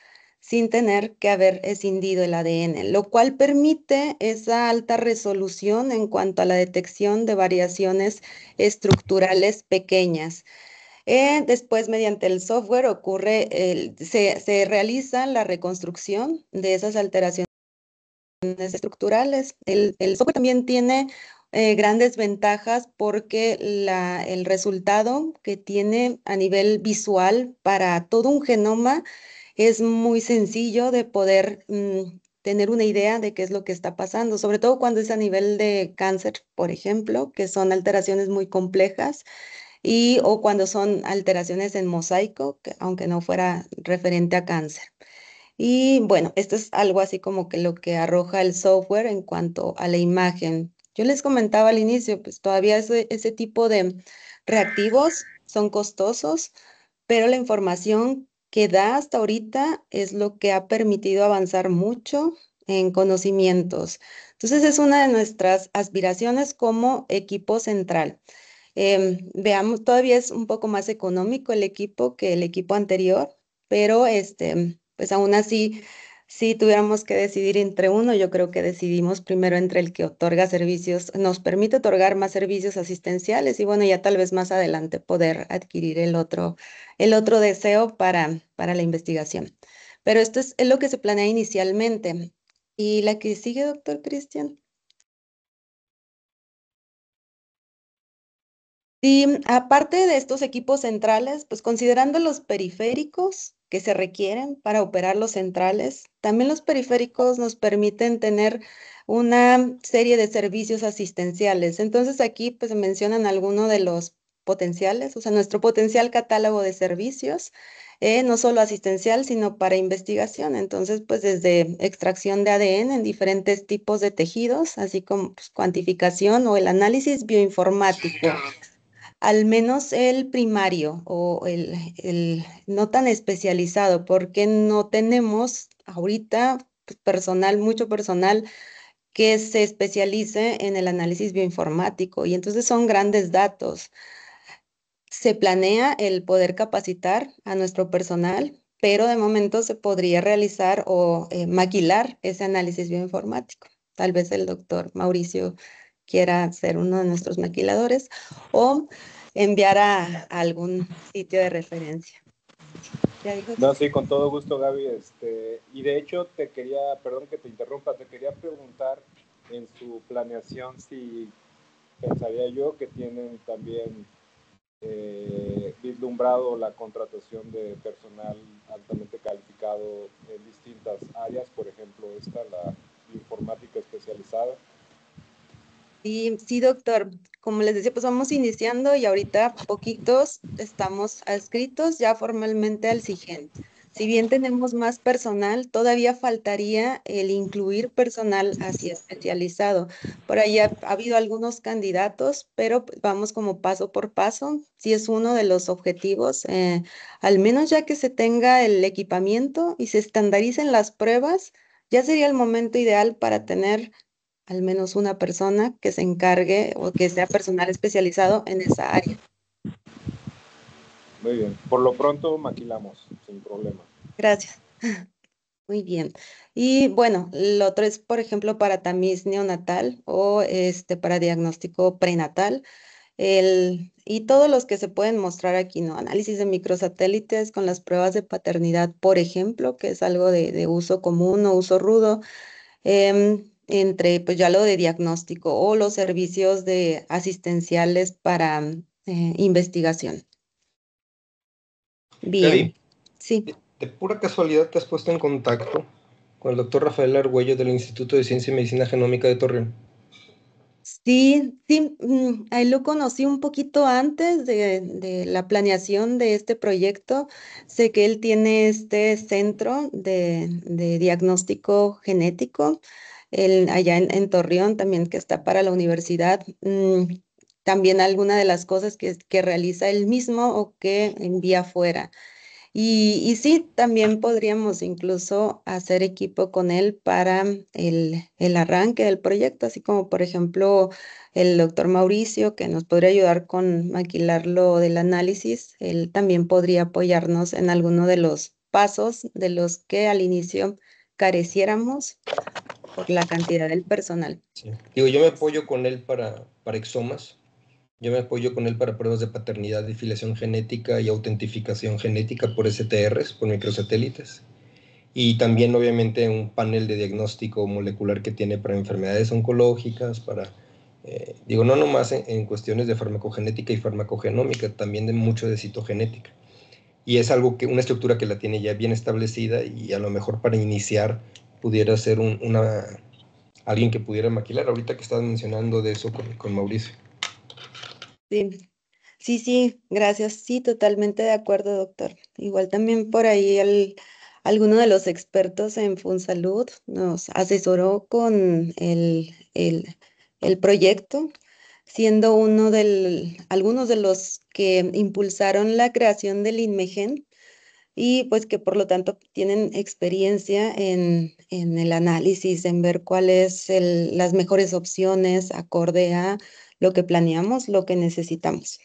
sin tener que haber escindido el ADN, lo cual permite esa alta resolución en cuanto a la detección de variaciones estructurales pequeñas. Eh, después, mediante el software, ocurre, se, realiza la reconstrucción de esas alteraciones estructurales. El, software también tiene eh, grandes ventajas porque el resultado que tiene a nivel visual para todo un genoma es muy sencillo de poder mm, tener una idea de qué es lo que está pasando, sobre todo cuando es a nivel de cáncer, por ejemplo, que son alteraciones muy complejas y o cuando son alteraciones en mosaico, aunque no fuera referente a cáncer. Y bueno, esto es algo así como que lo que arroja el software en cuanto a la imagen. Yo les comentaba al inicio, pues todavía ese tipo de reactivos son costosos, pero la información que da hasta ahorita es lo que ha permitido avanzar mucho en conocimientos. Entonces es una de nuestras aspiraciones como equipo central. Em, veamos, todavía es un poco más económico el equipo que el equipo anterior, pero este, pues aún así si tuviéramos que decidir entre uno, yo creo que decidimos primero entre el que otorga servicios, nos permite otorgar más servicios asistenciales y bueno, ya tal vez más adelante poder adquirir el otro, el otro deseo para, para la investigación. Pero esto es, lo que se planea inicialmente. ¿Y la que sigue, doctor Cristian? Y aparte de estos equipos centrales, pues considerando los periféricos, que se requieren para operar los centrales. También los periféricos nos permiten tener una serie de servicios asistenciales. Entonces aquí pues mencionan algunos de los potenciales, o sea, nuestro potencial catálogo de servicios, eh, no solo asistencial, sino para investigación. Entonces, pues desde extracción de ADN en diferentes tipos de tejidos, así como pues, cuantificación o el análisis bioinformático al menos el primario o el, no tan especializado, porque no tenemos ahorita pues, personal, mucho personal que se especialice en el análisis bioinformático y entonces son grandes datos. Se planea el poder capacitar a nuestro personal, pero de momento se podría realizar o eh, maquilar ese análisis bioinformático. Tal vez el doctor Mauricio quiera ser uno de nuestros maquiladores o enviar a, algún sitio de referencia. No, sí, con todo gusto, Gaby. Este, y de hecho, te quería, perdón que te interrumpa, te quería preguntar en su planeación si pensaría yo que tienen también eh, vislumbrado la contratación de personal altamente calificado en distintas áreas, por ejemplo, esta, la informática especializada. Sí, doctor. Como les decía, pues vamos iniciando y ahorita poquitos estamos adscritos ya formalmente al SIGEN. Si bien tenemos más personal, todavía faltaría el incluir personal así especializado. Por ahí ha, habido algunos candidatos, pero pues, vamos como paso por paso. Si es uno de los objetivos, eh, al menos ya que se tenga el equipamiento y se estandaricen las pruebas, ya sería el momento ideal para tener al menos una persona que se encargue o que sea personal especializado en esa área. Muy bien, por lo pronto maquilamos sin problema. Gracias. [laughs] Muy bien. Y bueno, lo otro es, por ejemplo, para tamiz neonatal o este, para diagnóstico prenatal. y todos los que se pueden mostrar aquí, ¿no? Análisis de microsatélites con las pruebas de paternidad, por ejemplo, que es algo de, uso común o uso rudo. Em, entre, pues ya lo de diagnóstico o los servicios de asistenciales para mm, eh, investigación. Bien. sí. Eh, de, pura casualidad te has puesto en contacto con el doctor Rafael Argüello del Instituto de Ciencia y Medicina Genómica de Torreón. Sí, sí, mm, ahí lo conocí un poquito antes de, la planeación de este proyecto. Sé que él tiene este centro de, de diagnóstico genético allá en, Torreón también que está para la universidad. Mm, también alguna de las cosas que, que, realiza él mismo o que envía fuera. Y, sí, también podríamos incluso hacer equipo con él para el, el, arranque del proyecto, así como por ejemplo el doctor Mauricio, que nos podría ayudar con maquilar lo del análisis, él también podría apoyarnos en alguno de los pasos de los que al inicio careciéramos por la cantidad del personal. Digo, yo me apoyo con él para, para exomas, yo me apoyo con él para pruebas de paternidad, de filiación genética y autentificación genética por STRs, por microsatélites. Y también, obviamente, un panel de diagnóstico molecular que tiene para enfermedades oncológicas, para, eh, digo, no nomás en, cuestiones de farmacogenética y farmacogenómica, también de mucho de citogenética y es algo que, una estructura que la tiene ya bien establecida y a lo mejor para iniciar pudiera ser un, una, alguien que pudiera maquilar, ahorita que estás mencionando de eso con, Mauricio. Sí, Sí, sí, gracias. Sí, totalmente de acuerdo, doctor. Igual también por ahí alguno de los expertos en Funsalud nos asesoró con el, el, el proyecto siendo uno de algunos de los que impulsaron la creación del INMEGEN y pues que por lo tanto tienen experiencia en, el análisis, en ver cuáles son las mejores opciones acorde a lo que planeamos, lo que necesitamos.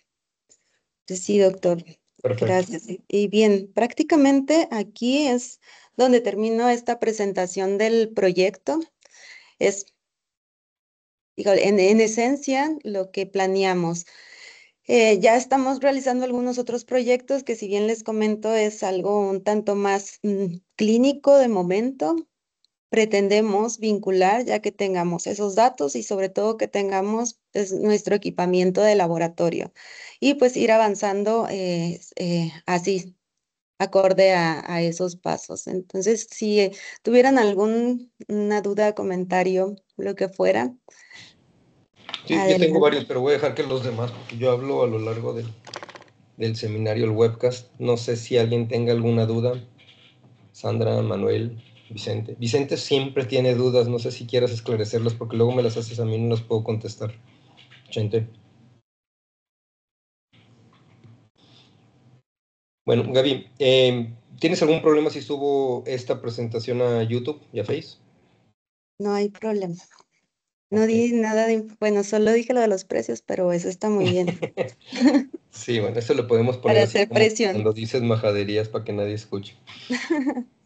Pues sí, doctor. Gracias. Y bien, prácticamente aquí es donde termino esta presentación del proyecto. Es en, esencia lo que planeamos. Eh, ya estamos realizando algunos otros proyectos que si bien les comento es algo un tanto más mm, clínico de momento. Pretendemos vincular ya que tengamos esos datos y sobre todo que tengamos pues, nuestro equipamiento de laboratorio y pues ir avanzando eh, eh, así, acorde a, a, esos pasos. Entonces, si tuvieran alguna duda, comentario, lo que fuera, Sí, yo tengo varios, pero voy a dejar que los demás, porque yo hablo a lo largo del, seminario, el webcast. No sé si alguien tenga alguna duda. Sandra, Manuel, Vicente. Vicente siempre tiene dudas, no sé si quieras esclarecerlas porque luego me las haces a mí y no las puedo contestar. Gente. Bueno, Gaby, em, ¿tienes algún problema si subo esta presentación a YouTube y a Face? No hay problema. No di nada de, bueno, solo dije lo de los precios, pero eso está muy bien. [laughs] sí, bueno, eso lo podemos poner para hacer presión. cuando dices majaderías para que nadie escuche. [laughs]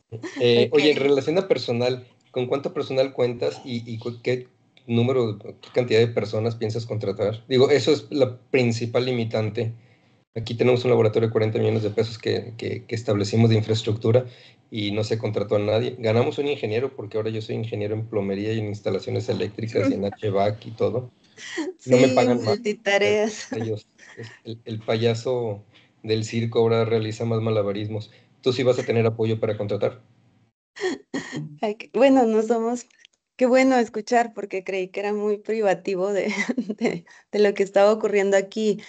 Eh, oye, en relación a personal, ¿con cuánto personal cuentas y, y qué número, qué cantidad de personas piensas contratar? Digo, eso es la principal limitante Aquí tenemos un laboratorio de 40 millones de pesos que, que, establecimos de infraestructura y no se contrató a nadie. Ganamos un ingeniero porque ahora yo soy ingeniero en plomería y en instalaciones eléctricas y en HVAC [laughs] y todo. No me pagan multitareas. más. el, el payaso del circo ahora realiza más malabarismos. ¿Tú sí vas a tener apoyo para contratar? [laughs] Bueno, nos somos Qué bueno escuchar porque creí que era muy privativo de, [laughs] de, lo que estaba ocurriendo aquí.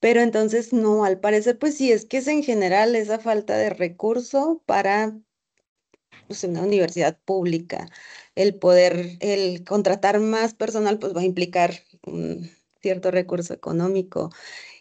Pero entonces, no, al parecer, pues sí, es que es en general esa falta de recurso para pues, una universidad pública. El poder, el contratar más personal, pues va a implicar un cierto recurso económico.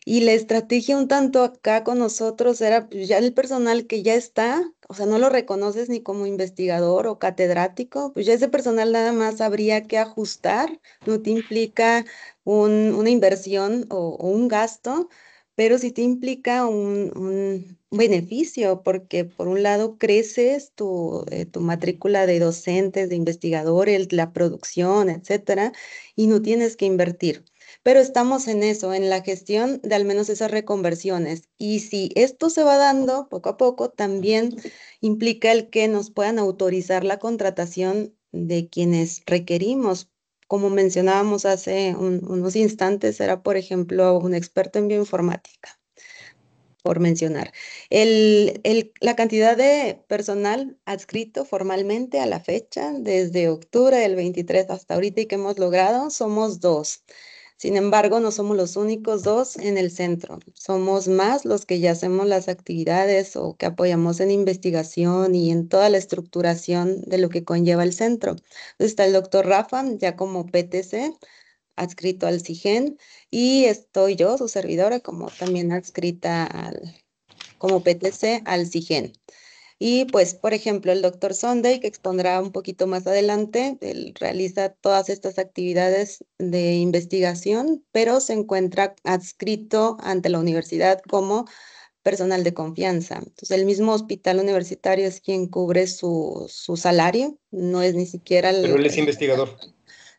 Y la estrategia un tanto acá con nosotros era pues, ya el personal que ya está, o sea, no lo reconoces ni como investigador o catedrático, pues ya ese personal nada más habría que ajustar, no te implica una inversión o, un gasto, pero sí te implica un, beneficio, porque por un lado creces tu, eh, tu matrícula de docentes, de investigadores, la producción, etcétera, y no tienes que invertir pero estamos en eso, en la gestión de al menos esas reconversiones. Y si esto se va dando poco a poco, también implica el que nos puedan autorizar la contratación de quienes requerimos. Como mencionábamos hace unos instantes, era, por ejemplo, un experto en bioinformática por mencionar. la cantidad de personal adscrito formalmente a la fecha, desde octubre del 23 hasta ahorita y que hemos logrado, somos dos. Sin embargo, no somos los únicos dos en el centro. Somos más los que ya hacemos las actividades o que apoyamos en investigación y en toda la estructuración de lo que conlleva el centro. Está el doctor Rafa, ya como PTC, adscrito al CIGEN, y estoy yo, su servidora, como también adscrita como PTC al CIGEN. Y pues, por ejemplo, el doctor Sonday, que expondrá un poquito más adelante, él realiza todas estas actividades de investigación, pero se encuentra adscrito ante la universidad como personal de confianza. Entonces, el mismo hospital universitario es quien cubre su, su salario, no es ni siquiera... El, pero él es investigador.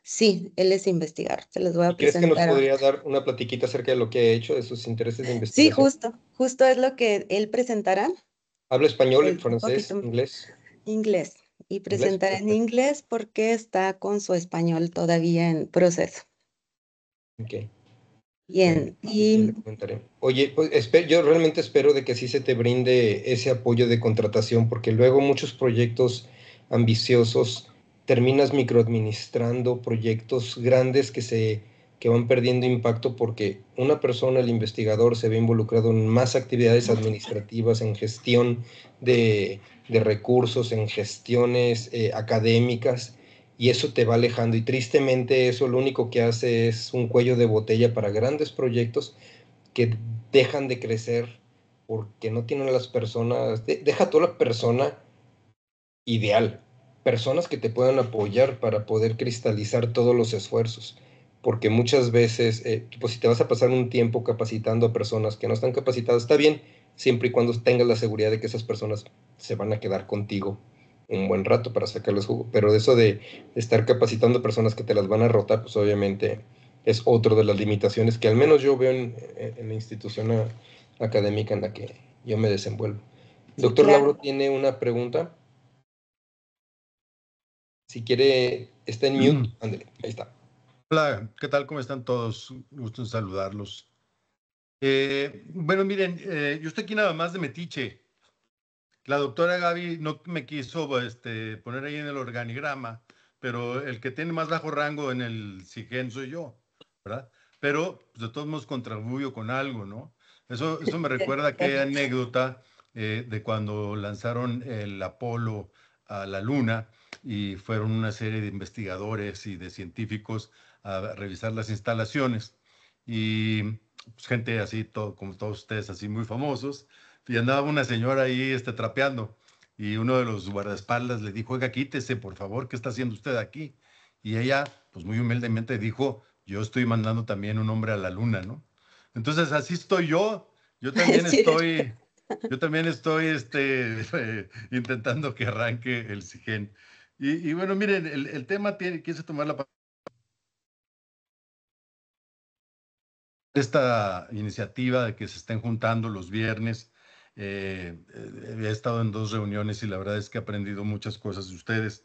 Sí, él es investigador. Se los voy a presentar. ¿Crees que nos podría dar una platiquita acerca de lo que ha hecho, de sus intereses de investigación? Sí, justo, justo es lo que él presentará. ¿Habla español, francés, inglés. Inglés. Y presentar en inglés porque está con su español todavía en proceso. Ok. Bien, pues, Oye, pues, yo realmente espero de que sí se te brinde ese apoyo de contratación, porque luego muchos proyectos ambiciosos terminas microadministrando proyectos grandes que se que van perdiendo impacto porque una persona, el investigador, se ve involucrado en más actividades administrativas, en gestión de, recursos, en gestiones eh, académicas, y eso te va alejando. Y tristemente eso lo único que hace es un cuello de botella para grandes proyectos que dejan de crecer porque no tienen las personas, deja toda la persona ideal, personas que te puedan apoyar para poder cristalizar todos los esfuerzos porque muchas veces, pues si te vas a pasar un tiempo capacitando a personas que no están capacitadas, está bien, siempre y cuando tengas la seguridad de que esas personas se van a quedar contigo un buen rato para sacarles jugo. Pero eso de estar capacitando personas que te las van a rotar, pues obviamente es otro de las limitaciones que al menos yo veo en, eh, la institución académica en la que yo me desenvuelvo. Doctor Labro tiene una pregunta. Si quiere, está en mute. Mm. Ándale, ahí está. Hola, ¿qué tal? ¿Cómo están todos? Gusto saludarlos. Eh, bueno, miren, eh, yo estoy aquí nada más de Metiche. La doctora Gaby no me quiso este, poner ahí en el organigrama, pero el que tiene más bajo rango en el SIGEN soy yo, ¿verdad? Pero pues, de todos modos contribuyo con algo, ¿no? Eso, eso me recuerda aquella anécdota eh, de cuando lanzaron el Apolo a la Luna y fueron una serie de investigadores y de científicos a revisar las instalaciones. Y pues, gente así, todo, como todos ustedes, así muy famosos. Y andaba una señora ahí este, trapeando y uno de los guardaespaldas le dijo, oiga, quítese, por favor, ¿qué está haciendo usted aquí? Y ella, pues muy humildemente dijo, yo estoy mandando también un hombre a la luna, ¿no? Entonces, así estoy yo, yo [laughs] también estoy, yo también estoy este, [laughs] intentando que arranque el SIGEN. Y, bueno, miren, el, tema tiene, quise tomar la esta iniciativa de que se estén juntando los viernes. Eh, eh, he estado en dos reuniones y la verdad es que he aprendido muchas cosas de ustedes.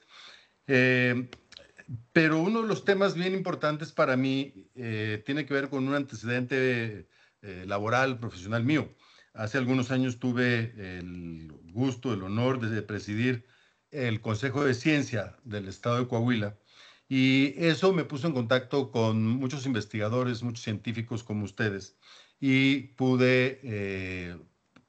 Eh, pero uno de los temas bien importantes para mí tiene que ver con un antecedente laboral, profesional mío. Hace algunos años tuve el gusto, el honor de presidir el Consejo de Ciencia del Estado de Coahuila y eso me puso en contacto con muchos investigadores, muchos científicos como ustedes, y pude eh,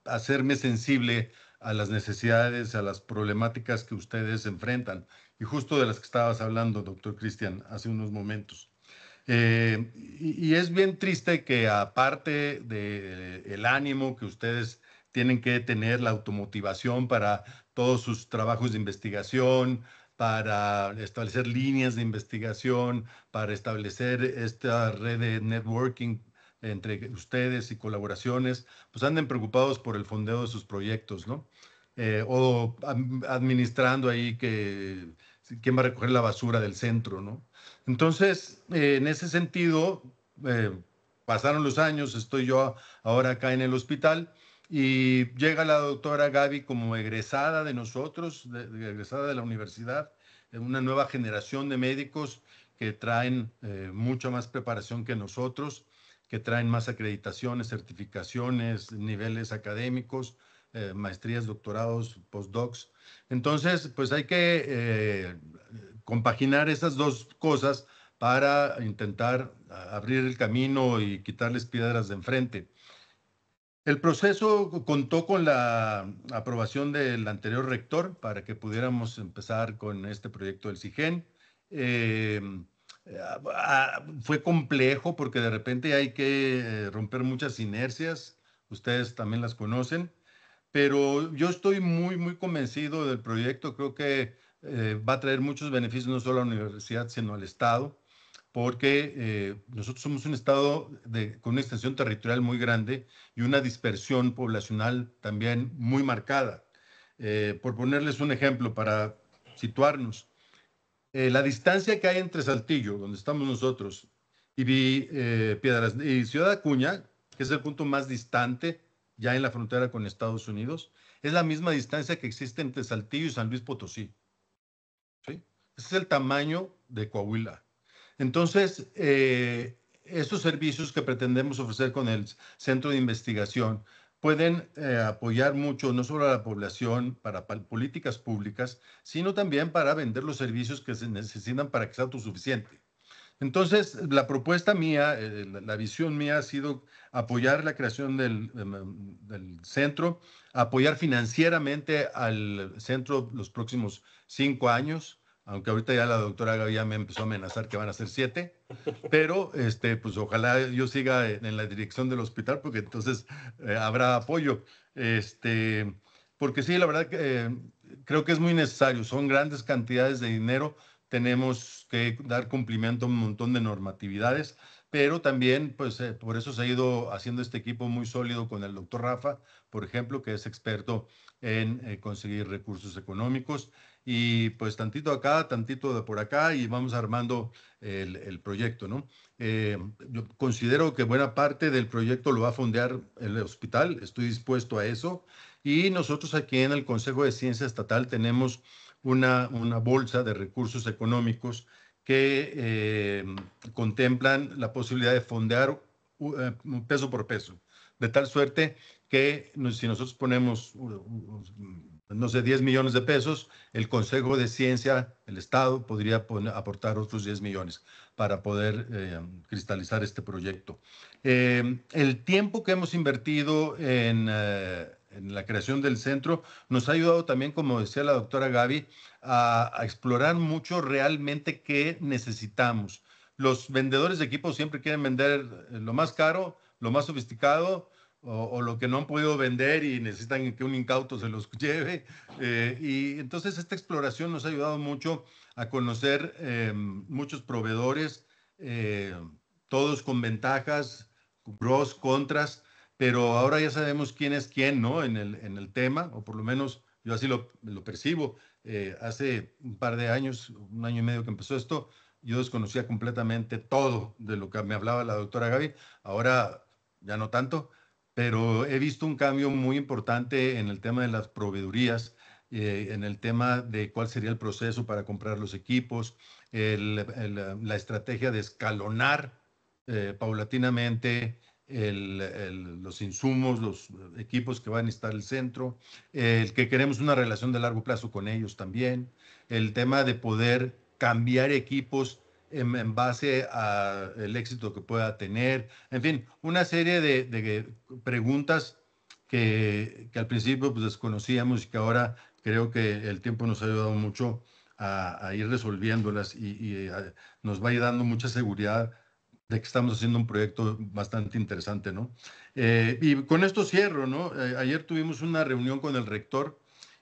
hacerme sensible a las necesidades, a las problemáticas que ustedes enfrentan, y justo de las que estabas hablando, doctor Cristian, hace unos momentos. Eh, y, es bien triste que aparte del de, eh, el ánimo que ustedes tienen que tener, la automotivación para todos sus trabajos de investigación, para establecer líneas de investigación, para establecer esta red de networking entre ustedes y colaboraciones, pues anden preocupados por el fondeo de sus proyectos, ¿no? Eh, o administrando ahí que quién va a recoger la basura del centro, ¿no? Entonces, eh, en ese sentido, eh, pasaron los años, estoy yo ahora acá en el hospital y llega la doctora Gaby como egresada de nosotros, egresada de la universidad, una nueva generación de médicos que traen eh, mucha más preparación que nosotros, que traen más acreditaciones, certificaciones, niveles académicos, eh, maestrías, doctorados, postdocs. Entonces, pues hay que eh, compaginar esas dos cosas para intentar abrir el camino y quitarles piedras de enfrente. El proceso contó con la aprobación del anterior rector para que pudiéramos empezar con este proyecto del CIGEN. Eh, ah, fue complejo porque de repente hay que eh, romper muchas inercias, ustedes también las conocen, pero yo estoy muy, muy convencido del proyecto, creo que eh, va a traer muchos beneficios no solo a la universidad, sino al Estado porque eh, nosotros somos un estado con una extensión territorial muy grande y una dispersión poblacional también muy marcada. Eh, por ponerles un ejemplo para situarnos, eh, la distancia que hay entre Saltillo, donde estamos nosotros, y, Piedras, y Ciudad Acuña, que es el punto más distante ya en la frontera con Estados Unidos, es la misma distancia que existe entre Saltillo y San Luis Potosí. Ese es el tamaño de Coahuila. Entonces, eh, estos servicios que pretendemos ofrecer con el Centro de Investigación pueden eh, apoyar mucho no solo a la población para, políticas públicas, sino también para vender los servicios que se necesitan para que sea autosuficiente. Entonces, la propuesta mía, eh, la, visión mía ha sido apoyar la creación em, del, centro, apoyar financieramente al centro los próximos cinco años, aunque ahorita ya la doctora Gavilla me empezó a amenazar que van a ser siete, [laughs] pero este, pues ojalá yo siga en, la dirección del hospital porque entonces eh, habrá apoyo. Este, porque sí, la verdad que eh, creo que es muy necesario, son grandes cantidades de dinero, tenemos que dar cumplimiento a un montón de normatividades, pero también, pues eh, por eso se ha ido haciendo este equipo muy sólido con el doctor Rafa, por ejemplo, que es experto en conseguir recursos económicos y pues tantito acá, tantito de por acá y vamos armando el, proyecto, ¿no? Eh, yo considero que buena parte del proyecto lo va a fondear el hospital, estoy dispuesto a eso y nosotros aquí en el Consejo de Ciencia Estatal tenemos una, una bolsa de recursos económicos que eh, contemplan la posibilidad de fondear eh, peso por peso, de tal suerte que si nosotros ponemos no sé, 10 millones de pesos, el Consejo de Ciencia, el Estado, podría aportar otros 10 millones para poder eh, cristalizar este proyecto. Em, el tiempo que hemos invertido eh, en, la creación del centro nos ha ayudado también, como decía la doctora Gaby, a explorar mucho realmente qué necesitamos. Los vendedores de equipos siempre quieren vender eh, lo más caro, lo más sofisticado, o, lo que no han podido vender y necesitan que un incauto se los [laughs] lleve. Eh, y entonces esta exploración nos ha ayudado mucho a conocer eh, muchos proveedores, eh, todos con ventajas, pros, contras, pero ahora ya sabemos quién es quién, ¿no? En el, en el tema, o por lo menos yo así lo, lo percibo. hace un par de años, un año y medio que empezó esto, yo desconocía completamente todo de lo que me hablaba la doctora Gaby. Ahora ya no tanto, pero he visto un cambio muy importante en el tema de las proveedurías, eh, en el tema de cuál sería el proceso para comprar los equipos, la estrategia de escalonar eh, paulatinamente los insumos, los equipos que van a estar el centro, el que queremos una relación de largo plazo con ellos también, el tema de poder cambiar equipos en, base al éxito que pueda tener. En fin, una serie de, preguntas que, al principio pues, desconocíamos y que ahora creo que el tiempo nos ha ayudado mucho a, ir resolviéndolas y, nos va a ir dando mucha seguridad de que estamos haciendo un proyecto bastante interesante, ¿no? Eh, y con esto cierro, ¿no? Eh, ayer tuvimos una reunión con el rector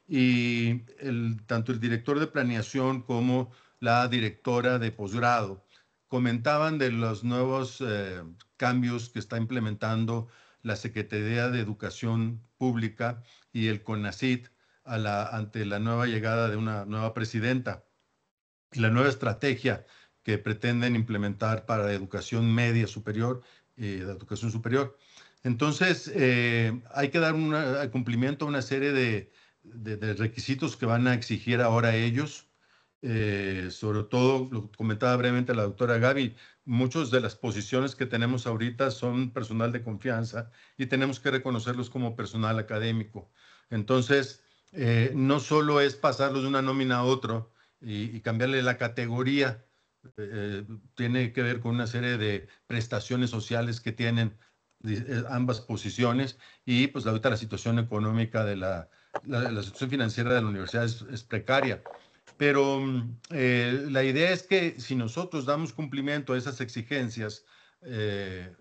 y el, tanto el director de planeación como la directora de posgrado. Comentaban de los nuevos eh, cambios que está implementando la Secretaría de Educación Pública y el CONACIT ante la nueva llegada de una nueva presidenta y la nueva estrategia que pretenden implementar para la educación media superior y la educación superior. Entonces, eh, hay que dar un cumplimiento a una serie de, requisitos que van a exigir ahora ellos eh, sobre todo, lo comentaba brevemente la doctora Gaby, muchos de las posiciones que tenemos ahorita son personal de confianza y tenemos que reconocerlos como personal académico. Entonces, eh, no solo es pasarlos de una nómina a otro y, cambiarle la categoría, eh, tiene que ver con una serie de prestaciones sociales que tienen ambas posiciones y pues ahorita la situación económica de la, la, situación financiera de la universidad es precaria. Pero mm, eh, la idea es que si nosotros damos cumplimiento a esas exigencias, eh,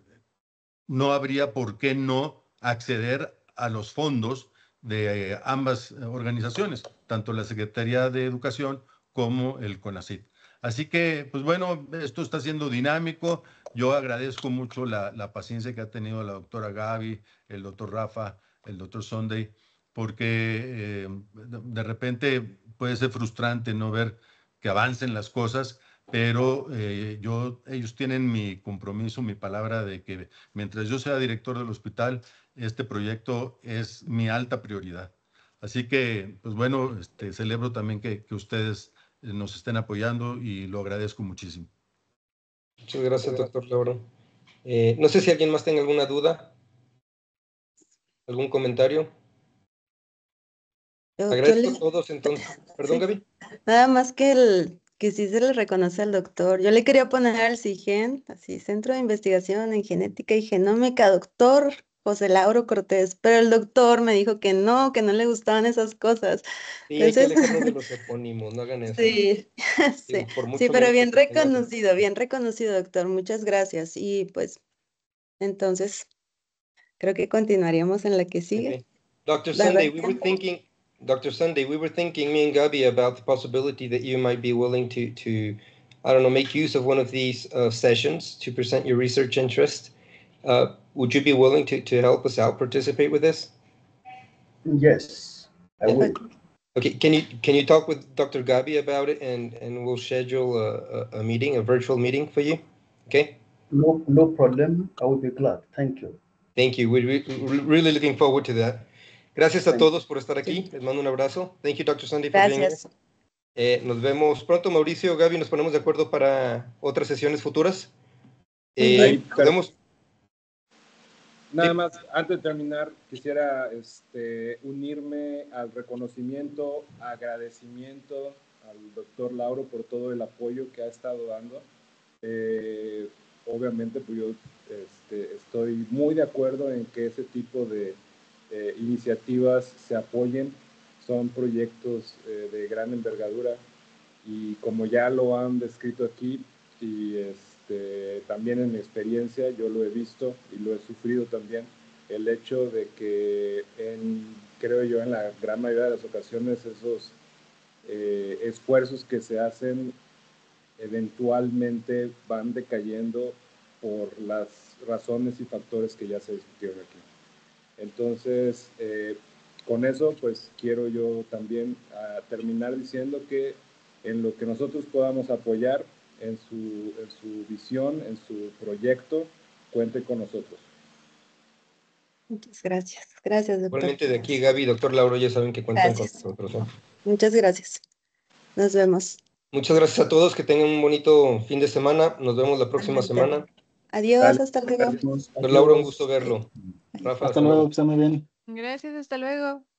no habría por qué no acceder a los fondos de eh, ambas organizaciones, tanto la Secretaría de Educación como el CONACIT. Así que, pues bueno, esto está siendo dinámico. Yo agradezco mucho la, la paciencia que ha tenido la doctora Gaby, el doctor Rafa, el doctor Sunday porque em, de repente puede ser frustrante no ver que avancen las cosas, pero eh, yo, ellos tienen mi compromiso, mi palabra de que mientras yo sea director del hospital, este proyecto es mi alta prioridad. Así que, pues bueno, este, celebro también que, ustedes eh, nos estén apoyando y lo agradezco muchísimo. Muchas gracias, doctor Lauro. Eh, no sé si alguien más tenga alguna duda, algún comentario. Agradezco a todos entonces. [laughs] Perdón, Gaby. Nada más que el que sí se le reconoce al doctor. Yo le quería poner al CIGEN, así, Centro de Investigación en Genética y Genómica, doctor José Lauro Cortés, pero el doctor me dijo que no, que no le gustaban esas cosas. Sí, de [laughs] los no hagan eso. Sí, [laughs] pero bien reconocido, bien reconocido, doctor, muchas gracias. Y pues, entonces, creo que continuaríamos en la que sigue. Doctor Sunday, we were thinking Dr. Sunday, we were thinking, me and Gabi, about the possibility that you might be willing to, to I don't know, make use of one of these uh, sessions to present your research interest. Uh, would you be willing to, to help us out participate with this? Yes, I would. Okay, can you can you talk with Dr. Gabi about it and, and we'll schedule a, a, meeting, a virtual meeting for you? Okay? No, no problem. I would be glad. Thank you. Thank you. We're, we're really looking forward to that. Gracias a todos por estar aquí. Les mando un abrazo. Thank you, Dr. Sandy, for eh, nos vemos pronto, Mauricio, Gaby, nos ponemos de acuerdo para otras sesiones futuras. Eh, Ahí, podemos... Nada más, antes de terminar, quisiera este, unirme al reconocimiento, agradecimiento al doctor Lauro por todo el apoyo que ha estado dando. Eh, obviamente, pues yo este, estoy muy de acuerdo en que ese tipo de eh, iniciativas se apoyen. Son proyectos eh, de gran envergadura y como ya lo han descrito aquí y este, también en mi experiencia, yo lo he visto y lo he sufrido también, el hecho de que creo yo en la gran mayoría de las ocasiones esos eh, esfuerzos que se hacen eventualmente van decayendo por las razones y factores que ya se discutieron aquí. Entonces, eh, con eso, pues quiero yo también ah, terminar diciendo que en lo que nosotros podamos apoyar, en su, visión, en su proyecto, cuente con nosotros. Muchas gracias. Gracias, doctor. Igualmente de aquí, Gaby, doctor Lauro, ya saben que cuentan con nosotros. Muchas gracias. Nos vemos. Muchas gracias a todos, que tengan un bonito fin de semana. Nos vemos la próxima semana. Adiós, hasta luego. Doctor Lauro, un gusto verlo hasta luego, que estén muy bien. Gracias, hasta luego.